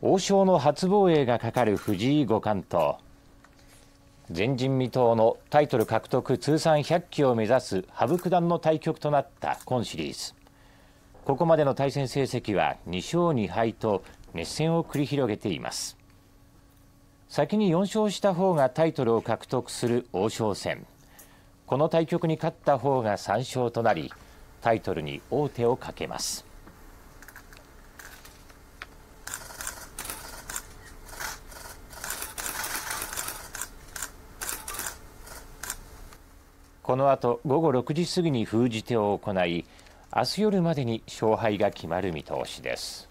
王将の初防衛がかかる藤井五冠と前人未到のタイトル獲得通算100期を目指す羽生九段の対局となった今シリーズここまでの対戦成績は2勝2敗と熱戦を繰り広げています先に4勝した方がタイトルを獲得する王将戦この対局に勝った方が3勝となりタイトルに王手をかけます。この後午後6時過ぎに封じ手を行い明日夜までに勝敗が決まる見通しです。